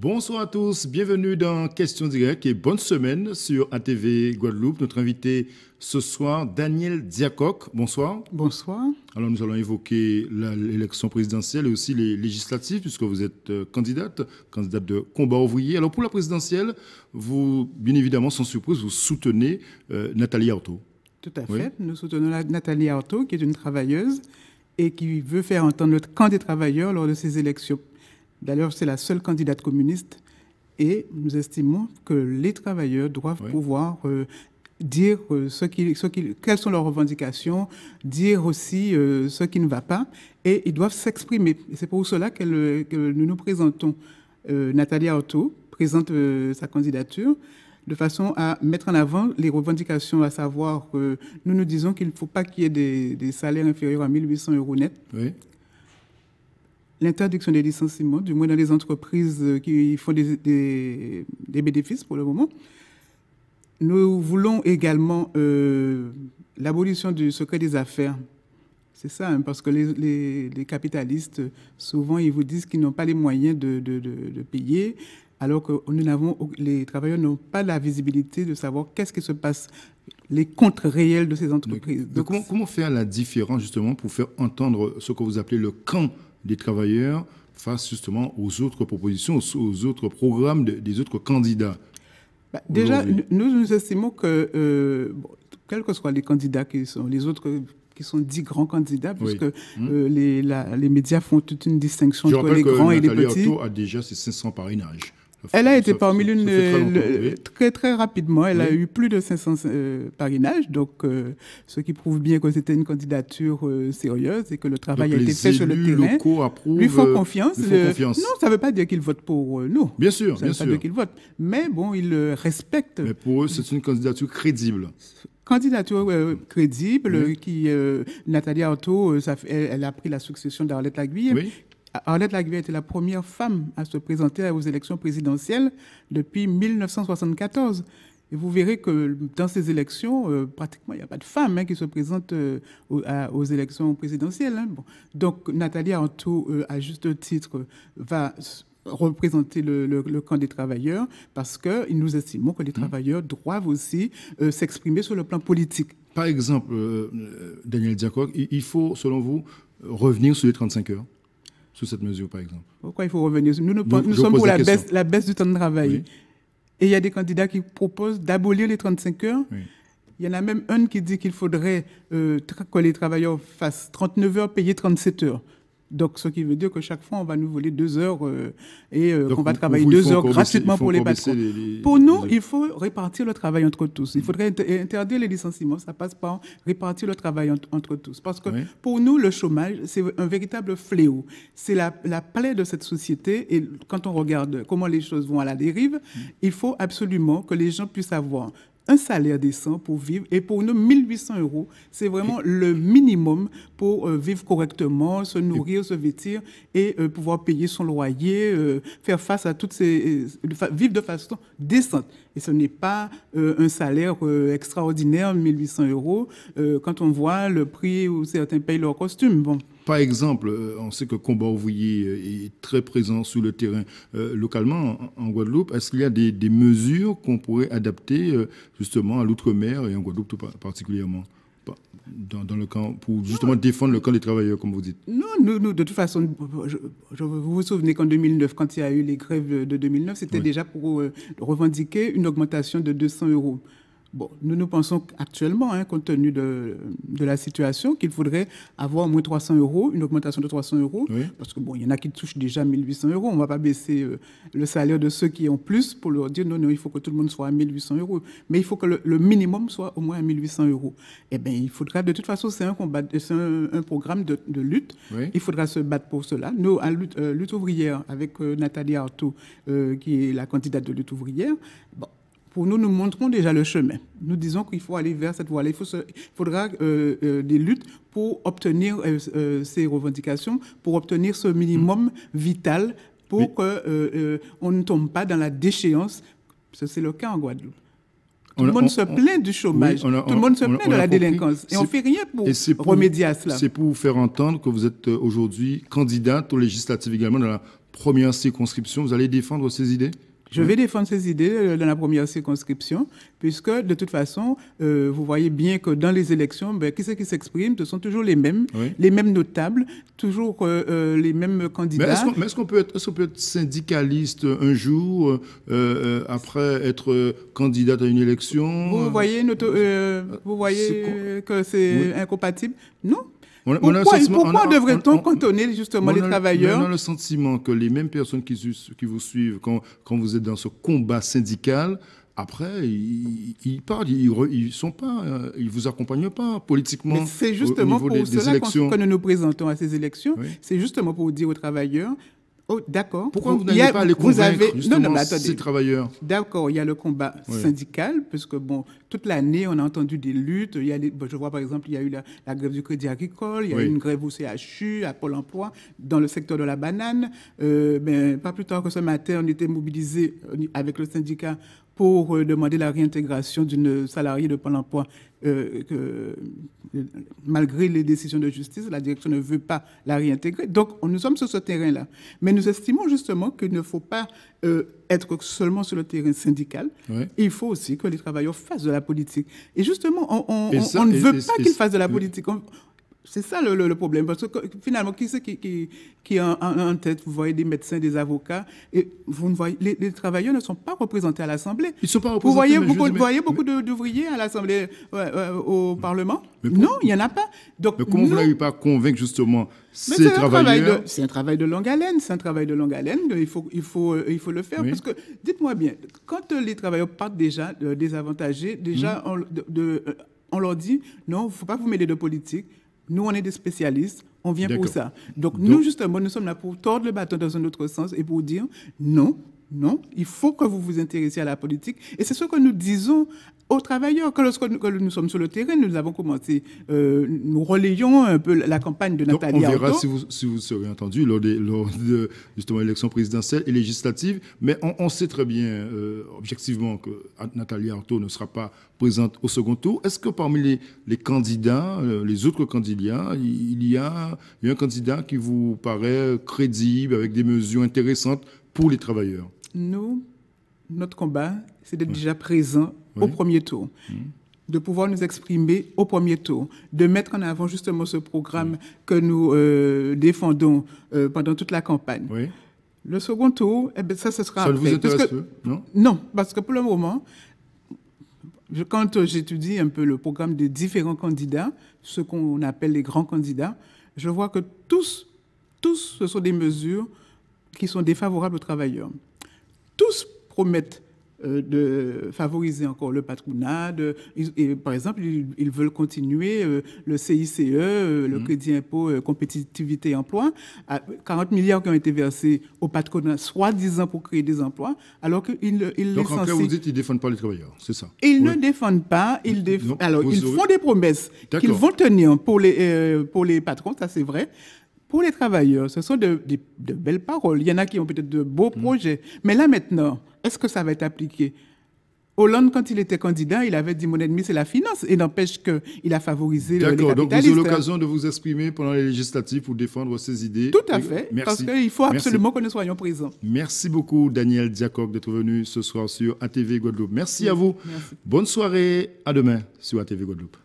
Bonsoir à tous, bienvenue dans Question Directe et bonne semaine sur ATV Guadeloupe. Notre invité ce soir, Daniel Diakok. Bonsoir. Bonsoir. Alors nous allons évoquer l'élection présidentielle et aussi les législatives puisque vous êtes euh, candidate, candidate de combat ouvrier. Alors pour la présidentielle, vous, bien évidemment, sans surprise, vous soutenez euh, Nathalie Artaud. Tout à fait. Nous soutenons Nathalie Artaud qui est une travailleuse et qui veut faire entendre le camp des travailleurs lors de ces élections D'ailleurs, c'est la seule candidate communiste et nous estimons que les travailleurs doivent pouvoir euh, dire euh, ce quelles sont leurs revendications, dire aussi euh, ce qui ne va pas, et ils doivent s'exprimer. C'est pour cela que, nous nous présentons. Nathalie Artaud présente sa candidature de façon à mettre en avant les revendications, à savoir que nous nous disons qu'il ne faut pas qu'il y ait des, salaires inférieurs à 1800 euros net. Oui l'interdiction des licenciements, du moins dans les entreprises euh, qui font des, bénéfices pour le moment. Nous voulons également euh, l'abolition du secret des affaires. C'est ça, hein, parce que les, capitalistes, souvent, ils vous disent qu'ils n'ont pas les moyens de, payer, alors que nous n'avons, les travailleurs n'ont pas la visibilité de savoir qu'est-ce qui se passe, les comptes réels de ces entreprises. Donc, comment, comment faire la différence, justement, pour faire entendre ce que vous appelez le camp des travailleurs face justement aux autres propositions, aux autres programmes des autres candidats bah, Déjà, nous, nous estimons que, euh, quels que soient les candidats qui sont, les autres qui sont dix grands candidats, puisque hmm. euh, les, les, médias font toute une distinction entre les grands et les petits. Artaud a déjà ses 500 parrainages. Elle a été parmi l'une très très rapidement. Elle a eu plus de 500 euh, parrainages, donc euh, ce qui prouve bien que c'était une candidature euh, sérieuse et que le travail a été fait sur le terrain. lui font confiance. non, ça ne veut pas dire qu'il vote pour nous. Bien sûr, ça bien veut Pas dire votent, mais bon, il respecte. Mais pour eux, c'est une candidature crédible candidature crédible qui Nathalie Arthaud, elle, elle, a pris la succession d'Arlette Laguille, oui. Arlette Laguerre était la première femme à se présenter aux élections présidentielles depuis 1974. Et vous verrez que dans ces élections, euh, pratiquement, il n'y a pas de femmes hein, qui se présentent euh, aux, élections présidentielles. Hein. Donc, Nathalie en euh, tout, à juste titre, va représenter le, camp des travailleurs parce que nous estimons que les mmh. travailleurs doivent aussi s'exprimer sur le plan politique. Par exemple, Daniel Diacor, il faut, selon vous, revenir sur les 35 heures cette mesure, par exemple Pourquoi il faut revenir Nous, sommes pour la baisse, du temps de travail. Et il y a des candidats qui proposent d'abolir les 35 heures. Il y en a même un qui dit qu'il faudrait euh, que les travailleurs fassent 39 heures, payer 37 heures. Donc, ce qui veut dire que chaque fois, on va nous voler deux heures euh, et euh, qu'on va travailler deux heures gratuitement pour les patrons. pour nous, il faut répartir le travail entre tous. Il faudrait interdire les licenciements. Ça passe par répartir le travail entre, tous. Parce que pour nous, le chômage, c'est un véritable fléau. C'est la, la, plaie de cette société. Et quand on regarde comment les choses vont à la dérive, mm. il faut absolument que les gens puissent avoir un salaire décent pour vivre. Et pour nous, 1800 euros, c'est vraiment le minimum pour euh, vivre correctement, se nourrir, se vêtir et euh, pouvoir payer son loyer, euh, faire face à toutes ces... vivre de façon décente. Et ce n'est pas un salaire extraordinaire, 1800 euros, quand on voit le prix où certains payent leur costume. Bon. Par exemple, euh, on sait que Combat Ouvrier euh, est très présent sur le terrain euh, localement en, Guadeloupe. Est-ce qu'il y a des, mesures qu'on pourrait adapter justement à l'outre-mer et en Guadeloupe tout particulièrement dans, le camp, pour justement défendre le camp des travailleurs, comme vous dites Non, nous, de toute façon, vous vous souvenez qu'en 2009, quand il y a eu les grèves de 2009, c'était déjà pour revendiquer une augmentation de 200 euros. Bon, nous, nous pensons actuellement, hein, compte tenu de, la situation, qu'il faudrait avoir au moins 300 euros, une augmentation de 300 euros, parce que bon, il y en a qui touchent déjà 1800 euros. On ne va pas baisser euh, le salaire de ceux qui ont plus pour leur dire non, non, il faut que tout le monde soit à 1800 euros. Mais il faut que le, minimum soit au moins à 1800 euros. Eh bien, il faudra, de toute façon, c'est un combat, c'est un, programme de, lutte. Il faudra se battre pour cela. Nous, à lutte, euh, ouvrière, avec euh, Nathalie Artaud, qui est la candidate de lutte ouvrière, bon, pour nous, nous montrons déjà le chemin. Nous disons qu'il faut aller vers cette voie-là. Il, faudra euh, euh, des luttes pour obtenir euh, ces revendications, pour obtenir ce minimum vital pour qu'on ne tombe pas dans la déchéance. C'est le cas en Guadeloupe. Tout le monde se plaint du chômage, tout le monde se plaint de la délinquance. Et on ne fait rien pour, pour, remédier à cela. C'est pour vous faire entendre que vous êtes aujourd'hui candidate aux législatives également dans la première circonscription. Vous allez défendre ces idées je mm. vais défendre ces idées euh, dans la première circonscription, puisque de toute façon, euh, vous voyez bien que dans les élections, ben, qui c'est qui s'exprime Ce sont toujours les mêmes, les mêmes notables, toujours euh, les mêmes candidats. Mais est-ce qu'on peut, être, syndicaliste un jour, après être candidate à une élection Vous voyez, vous voyez que c'est incompatible Non pourquoi, pourquoi devrait-on cantonner justement les travailleurs On a le sentiment que les mêmes personnes qui, vous suivent quand, vous êtes dans ce combat syndical, après, ils, parlent, ils, sont pas, euh, ils vous accompagnent pas politiquement. c'est justement pour des, cela élections. que nous nous présentons à ces élections. C'est justement pour dire aux travailleurs, Oh, d'accord. Pourquoi vous avez... travailleurs D'accord, il y a le combat syndical, puisque bon, toute l'année, on a entendu des luttes. Il y a je vois, par exemple, il y a eu la, grève du crédit agricole, il y a eu une grève au CHU, à Pôle emploi, dans le secteur de la banane. Euh, ben, pas plus tard que ce matin, on était mobilisés euh, avec le syndicat pour euh, demander la réintégration d'une salariée de Pôle emploi. Euh, que, malgré les décisions de justice, la direction ne veut pas la réintégrer. Donc, nous sommes sur ce terrain-là. Mais nous estimons justement qu'il ne faut pas euh, être seulement sur le terrain syndical. Il faut aussi que les travailleurs fassent de la politique. Et justement, on, ne veut pas qu'ils fassent de la politique. C'est ça le, problème. Parce que finalement, qui c'est qui, qui, en, tête Vous voyez des médecins, des avocats, et vous ne voyez, les, travailleurs ne sont pas représentés à l'Assemblée. Ils ne sont pas représentés. Vous voyez, beaucoup, vous voyez beaucoup d'ouvriers à l'Assemblée, euh, euh, au Parlement Non, il n'y en a pas. Donc, mais comment vous n'avez pas convaincu convaincre justement ces travailleurs C'est un travail de longue haleine. C'est un travail de longue haleine. Il faut, faut, euh, il faut le faire. Parce que, dites-moi bien, quand les travailleurs partent déjà désavantagés, déjà, hum. on, on leur dit non, il ne faut pas vous mêler de politique nous, on est des spécialistes, on vient pour ça. Donc, nous, justement, nous sommes là pour tordre le bâton dans un autre sens et pour dire non, non, il faut que vous vous intéressiez à la politique. Et c'est ce que nous disons aux travailleurs. Que lorsque nous, sommes sur le terrain, nous avons commencé, euh, nous relayons un peu la campagne de Nathalie Artaud. On verra si vous, serez entendu lors, de justement l'élection présidentielle et législative. Mais on, sait très bien, euh, objectivement, que Nathalie Artaud ne sera pas présente au second tour. Est-ce que parmi les, candidats, euh, les autres candidats, il y a un candidat qui vous paraît crédible, avec des mesures intéressantes pour les travailleurs nous, notre combat, c'est d'être déjà présent au premier tour. Mm. de pouvoir nous exprimer au premier tour, de mettre en avant justement ce programme mm. que nous euh, défendons euh, pendant toute la campagne. Le second tour, eh ben, ça, ce sera ça Vous non parce que pour le moment, quand euh, j'étudie un peu le programme des différents candidats, ce qu'on appelle les grands candidats, je vois que tous, tous, ce sont des mesures qui sont défavorables aux travailleurs tous promettent euh, de favoriser encore le patronat. et, par exemple, ils, veulent continuer euh, le CICE, euh, le mhm. crédit impôt compétitivité emploi, 40 ah, milliards qui ont été versés au patronat, soi-disant pour créer des emplois, alors qu'ils ils Donc, en vous dites qu'ils ne défendent pas les travailleurs, c'est ça Ils ne défendent pas, ils, alors, ils font des promesses qu'ils vont tenir pour les, pour les patrons, ça c'est vrai, pour les travailleurs, ce sont de, belles paroles. Il y en a qui ont peut-être de beaux mm. projets. Mais là maintenant, est-ce que ça va être appliqué Hollande, quand il était candidat, il avait dit mon ennemi, c'est la finance. Et n'empêche qu'il a favorisé le D'accord, donc vous avez l'occasion de vous exprimer pendant les législatives pour défendre ces idées. Tout à fait, merci. parce qu'il faut absolument que nous soyons présents. Merci beaucoup, Daniel Diacob, d'être venu ce soir sur ATV Guadeloupe. Merci à vous. Bonne soirée, à demain sur ATV Guadeloupe.